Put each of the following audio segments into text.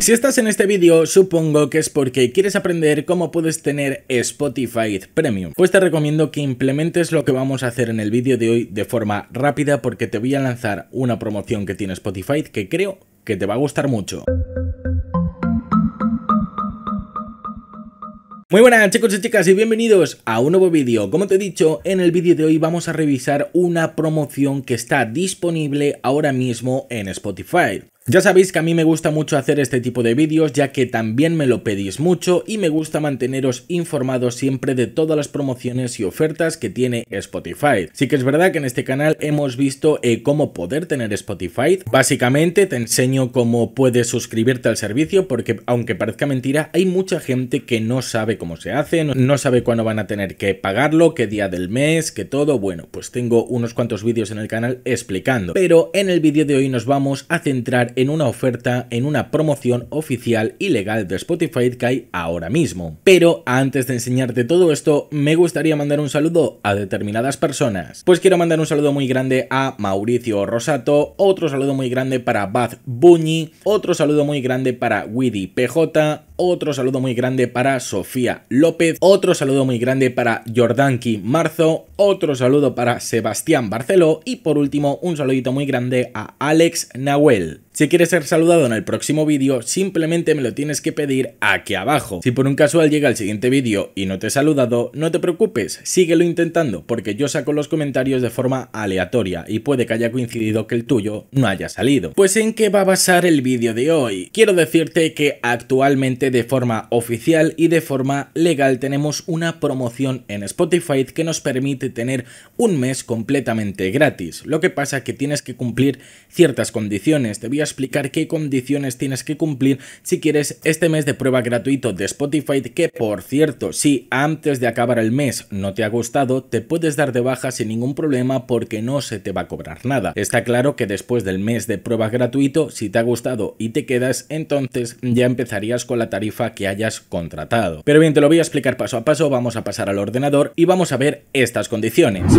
Si estás en este vídeo, supongo que es porque quieres aprender cómo puedes tener Spotify Premium. Pues te recomiendo que implementes lo que vamos a hacer en el vídeo de hoy de forma rápida porque te voy a lanzar una promoción que tiene Spotify que creo que te va a gustar mucho. Muy buenas chicos y chicas y bienvenidos a un nuevo vídeo. Como te he dicho, en el vídeo de hoy vamos a revisar una promoción que está disponible ahora mismo en Spotify. Ya sabéis que a mí me gusta mucho hacer este tipo de vídeos ya que también me lo pedís mucho y me gusta manteneros informados siempre de todas las promociones y ofertas que tiene Spotify. Sí que es verdad que en este canal hemos visto eh, cómo poder tener Spotify. Básicamente te enseño cómo puedes suscribirte al servicio porque aunque parezca mentira hay mucha gente que no sabe cómo se hace, no sabe cuándo van a tener que pagarlo, qué día del mes, qué todo. Bueno, pues tengo unos cuantos vídeos en el canal explicando. Pero en el vídeo de hoy nos vamos a centrar en una oferta, en una promoción oficial y legal de Spotify que hay ahora mismo. Pero antes de enseñarte todo esto, me gustaría mandar un saludo a determinadas personas. Pues quiero mandar un saludo muy grande a Mauricio Rosato, otro saludo muy grande para Bath Buñi, otro saludo muy grande para Widdy PJ, otro saludo muy grande para Sofía López. Otro saludo muy grande para Jordanki Marzo. Otro saludo para Sebastián Barceló. Y por último, un saludito muy grande a Alex Nahuel. Si quieres ser saludado en el próximo vídeo, simplemente me lo tienes que pedir aquí abajo. Si por un casual llega el siguiente vídeo y no te he saludado, no te preocupes, síguelo intentando, porque yo saco los comentarios de forma aleatoria y puede que haya coincidido que el tuyo no haya salido. Pues en qué va a basar el vídeo de hoy? Quiero decirte que actualmente de forma oficial y de forma legal tenemos una promoción en Spotify que nos permite tener un mes completamente gratis. Lo que pasa que tienes que cumplir ciertas condiciones. Te voy a explicar qué condiciones tienes que cumplir si quieres este mes de prueba gratuito de Spotify que, por cierto, si antes de acabar el mes no te ha gustado, te puedes dar de baja sin ningún problema porque no se te va a cobrar nada. Está claro que después del mes de prueba gratuito, si te ha gustado y te quedas, entonces ya empezarías con la tarjeta tarifa que hayas contratado. Pero bien, te lo voy a explicar paso a paso, vamos a pasar al ordenador y vamos a ver estas condiciones.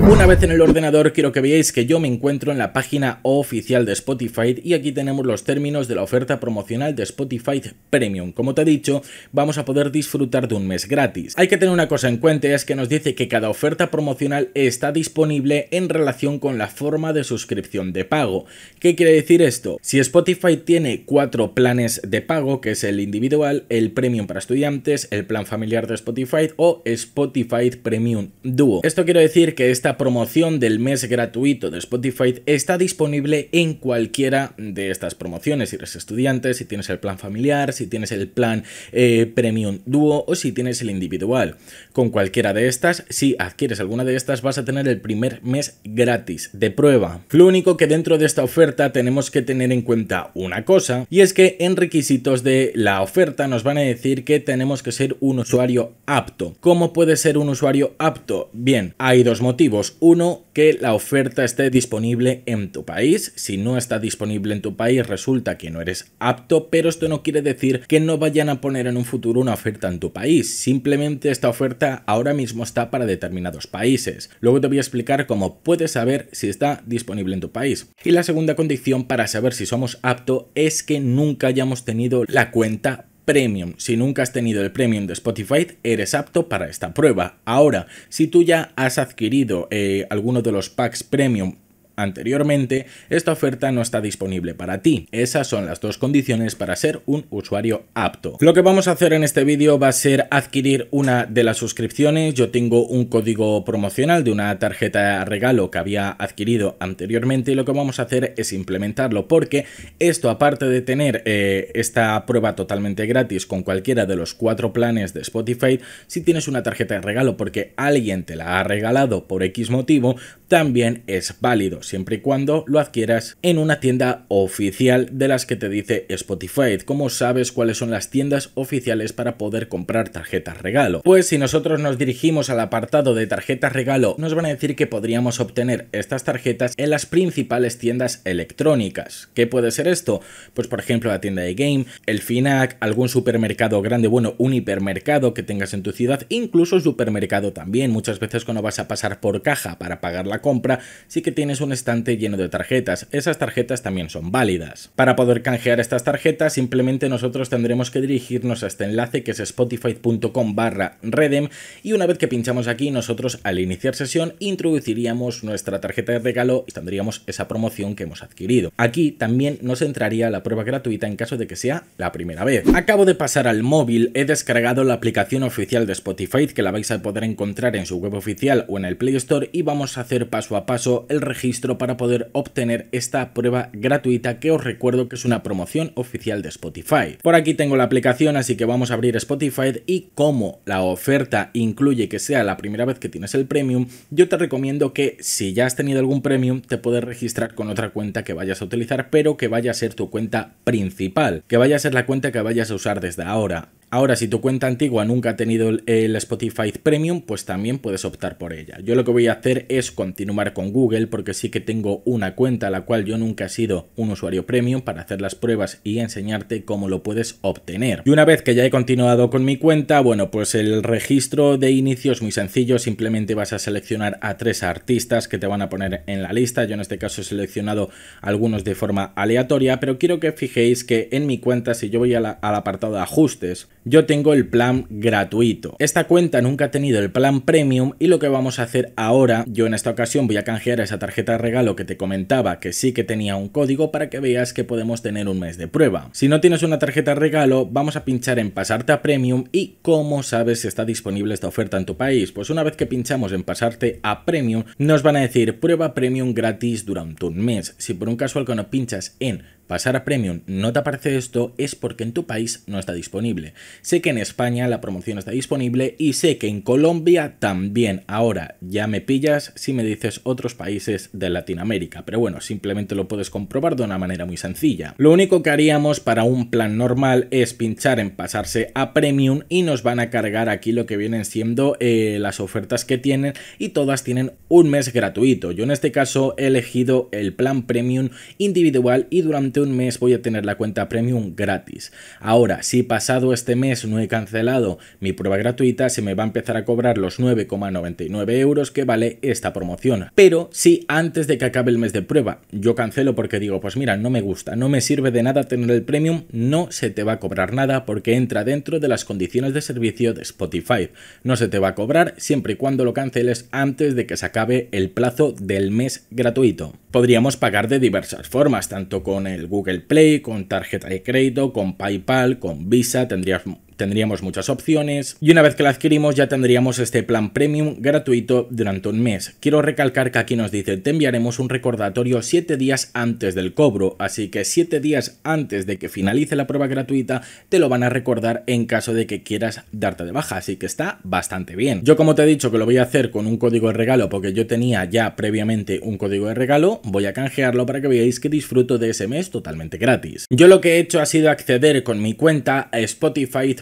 Una vez en el ordenador quiero que veáis que yo me encuentro en la página oficial de Spotify y aquí tenemos los términos de la oferta promocional de Spotify Premium. Como te he dicho, vamos a poder disfrutar de un mes gratis. Hay que tener una cosa en cuenta es que nos dice que cada oferta promocional está disponible en relación con la forma de suscripción de pago. ¿Qué quiere decir esto? Si Spotify tiene cuatro planes de pago, que es el individual, el Premium para estudiantes, el plan familiar de Spotify o Spotify Premium Duo. Esto quiere decir que este esta promoción del mes gratuito de Spotify está disponible en cualquiera de estas promociones. Si eres estudiante, si tienes el plan familiar, si tienes el plan eh, Premium Duo o si tienes el individual. Con cualquiera de estas, si adquieres alguna de estas, vas a tener el primer mes gratis de prueba. Lo único que dentro de esta oferta tenemos que tener en cuenta una cosa, y es que en requisitos de la oferta nos van a decir que tenemos que ser un usuario apto. ¿Cómo puede ser un usuario apto? Bien, hay dos motivos. Uno, que la oferta esté disponible en tu país. Si no está disponible en tu país, resulta que no eres apto, pero esto no quiere decir que no vayan a poner en un futuro una oferta en tu país. Simplemente esta oferta ahora mismo está para determinados países. Luego te voy a explicar cómo puedes saber si está disponible en tu país. Y la segunda condición para saber si somos apto es que nunca hayamos tenido la cuenta Premium. Si nunca has tenido el Premium de Spotify, eres apto para esta prueba. Ahora, si tú ya has adquirido eh, alguno de los packs Premium anteriormente, esta oferta no está disponible para ti. Esas son las dos condiciones para ser un usuario apto. Lo que vamos a hacer en este vídeo va a ser adquirir una de las suscripciones. Yo tengo un código promocional de una tarjeta regalo que había adquirido anteriormente y lo que vamos a hacer es implementarlo porque esto aparte de tener eh, esta prueba totalmente gratis con cualquiera de los cuatro planes de Spotify, si tienes una tarjeta de regalo porque alguien te la ha regalado por X motivo, también es válido siempre y cuando lo adquieras en una tienda oficial de las que te dice Spotify. ¿Cómo sabes cuáles son las tiendas oficiales para poder comprar tarjetas regalo? Pues si nosotros nos dirigimos al apartado de tarjetas regalo, nos van a decir que podríamos obtener estas tarjetas en las principales tiendas electrónicas. ¿Qué puede ser esto? Pues por ejemplo la tienda de Game, el Finac, algún supermercado grande, bueno, un hipermercado que tengas en tu ciudad, incluso supermercado también. Muchas veces cuando vas a pasar por caja para pagar la compra, sí que tienes una estante lleno de tarjetas. Esas tarjetas también son válidas. Para poder canjear estas tarjetas, simplemente nosotros tendremos que dirigirnos a este enlace que es spotify.com barra redem y una vez que pinchamos aquí, nosotros al iniciar sesión introduciríamos nuestra tarjeta de regalo y tendríamos esa promoción que hemos adquirido. Aquí también nos entraría la prueba gratuita en caso de que sea la primera vez. Acabo de pasar al móvil, he descargado la aplicación oficial de Spotify que la vais a poder encontrar en su web oficial o en el Play Store y vamos a hacer paso a paso el registro para poder obtener esta prueba gratuita que os recuerdo que es una promoción oficial de Spotify. Por aquí tengo la aplicación, así que vamos a abrir Spotify y como la oferta incluye que sea la primera vez que tienes el premium, yo te recomiendo que si ya has tenido algún premium te puedes registrar con otra cuenta que vayas a utilizar, pero que vaya a ser tu cuenta principal, que vaya a ser la cuenta que vayas a usar desde ahora. Ahora, si tu cuenta antigua nunca ha tenido el Spotify Premium, pues también puedes optar por ella. Yo lo que voy a hacer es continuar con Google porque sí que tengo una cuenta a la cual yo nunca he sido un usuario premium para hacer las pruebas y enseñarte cómo lo puedes obtener. Y una vez que ya he continuado con mi cuenta, bueno, pues el registro de inicio es muy sencillo, simplemente vas a seleccionar a tres artistas que te van a poner en la lista. Yo en este caso he seleccionado algunos de forma aleatoria, pero quiero que fijéis que en mi cuenta, si yo voy al apartado de ajustes, yo tengo el plan gratuito. Esta cuenta nunca ha tenido el plan premium y lo que vamos a hacer ahora, yo en esta ocasión voy a canjear esa tarjeta de regalo que te comentaba que sí que tenía un código para que veas que podemos tener un mes de prueba. Si no tienes una tarjeta de regalo, vamos a pinchar en pasarte a premium y cómo sabes si está disponible esta oferta en tu país. Pues una vez que pinchamos en pasarte a premium, nos van a decir prueba premium gratis durante un mes. Si por un casual que no pinchas en pasar a Premium no te aparece esto es porque en tu país no está disponible. Sé que en España la promoción está disponible y sé que en Colombia también. Ahora ya me pillas si me dices otros países de Latinoamérica, pero bueno, simplemente lo puedes comprobar de una manera muy sencilla. Lo único que haríamos para un plan normal es pinchar en pasarse a Premium y nos van a cargar aquí lo que vienen siendo eh, las ofertas que tienen y todas tienen un mes gratuito. Yo en este caso he elegido el plan Premium individual y durante un mes voy a tener la cuenta premium gratis. Ahora, si pasado este mes no he cancelado mi prueba gratuita, se me va a empezar a cobrar los 9,99 euros que vale esta promoción. Pero si antes de que acabe el mes de prueba yo cancelo porque digo, pues mira, no me gusta, no me sirve de nada tener el premium, no se te va a cobrar nada porque entra dentro de las condiciones de servicio de Spotify. No se te va a cobrar siempre y cuando lo canceles antes de que se acabe el plazo del mes gratuito. Podríamos pagar de diversas formas, tanto con el Google Play, con tarjeta de crédito, con PayPal, con Visa, tendrías tendríamos muchas opciones y una vez que la adquirimos ya tendríamos este plan premium gratuito durante un mes. Quiero recalcar que aquí nos dice te enviaremos un recordatorio 7 días antes del cobro, así que 7 días antes de que finalice la prueba gratuita te lo van a recordar en caso de que quieras darte de baja, así que está bastante bien. Yo como te he dicho que lo voy a hacer con un código de regalo porque yo tenía ya previamente un código de regalo, voy a canjearlo para que veáis que disfruto de ese mes totalmente gratis. Yo lo que he hecho ha sido acceder con mi cuenta a Spotify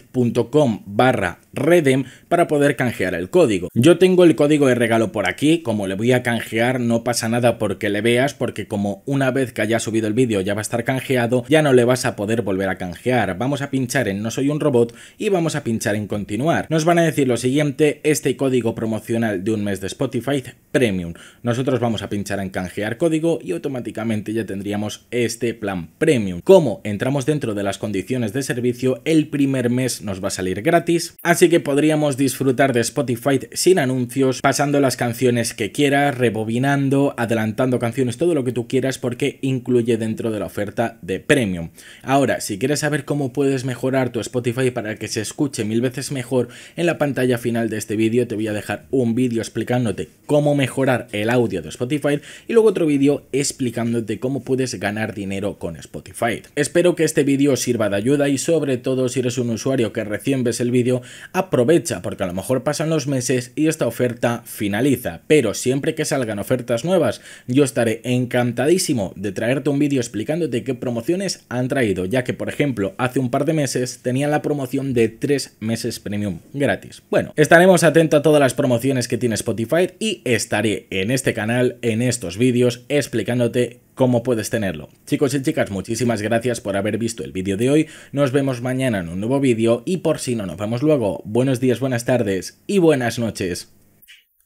.com barra redem para poder canjear el código. Yo tengo el código de regalo por aquí, como le voy a canjear no pasa nada porque le veas, porque como una vez que haya subido el vídeo ya va a estar canjeado, ya no le vas a poder volver a canjear. Vamos a pinchar en no soy un robot y vamos a pinchar en continuar. Nos van a decir lo siguiente, este código promocional de un mes de Spotify Premium. Nosotros vamos a pinchar en canjear código y automáticamente ya tendríamos este plan Premium. Como entramos dentro de las condiciones de servicio, el primer mes nos va a salir gratis, así que podríamos disfrutar de Spotify sin anuncios, pasando las canciones que quieras, rebobinando, adelantando canciones, todo lo que tú quieras porque incluye dentro de la oferta de premium. Ahora, si quieres saber cómo puedes mejorar tu Spotify para que se escuche mil veces mejor, en la pantalla final de este vídeo te voy a dejar un vídeo explicándote cómo mejorar el audio de Spotify y luego otro vídeo explicándote cómo puedes ganar dinero con Spotify. Espero que este vídeo sirva de ayuda y sobre todo si eres un usuario que recién ves el vídeo, aprovecha porque a lo mejor pasan los meses y esta oferta finaliza. Pero siempre que salgan ofertas nuevas, yo estaré encantadísimo de traerte un vídeo explicándote qué promociones han traído, ya que por ejemplo hace un par de meses tenían la promoción de tres meses premium gratis. Bueno, estaremos atentos a todas las promociones que tiene Spotify y estaré en este canal, en estos vídeos, explicándote cómo puedes tenerlo. Chicos y chicas, muchísimas gracias por haber visto el vídeo de hoy, nos vemos mañana en un nuevo vídeo y por si no nos vemos luego, buenos días, buenas tardes y buenas noches.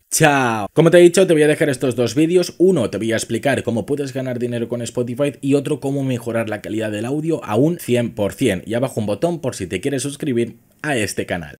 ¡Chao! Como te he dicho, te voy a dejar estos dos vídeos. Uno, te voy a explicar cómo puedes ganar dinero con Spotify y otro, cómo mejorar la calidad del audio a un 100%. Y abajo un botón por si te quieres suscribir a este canal.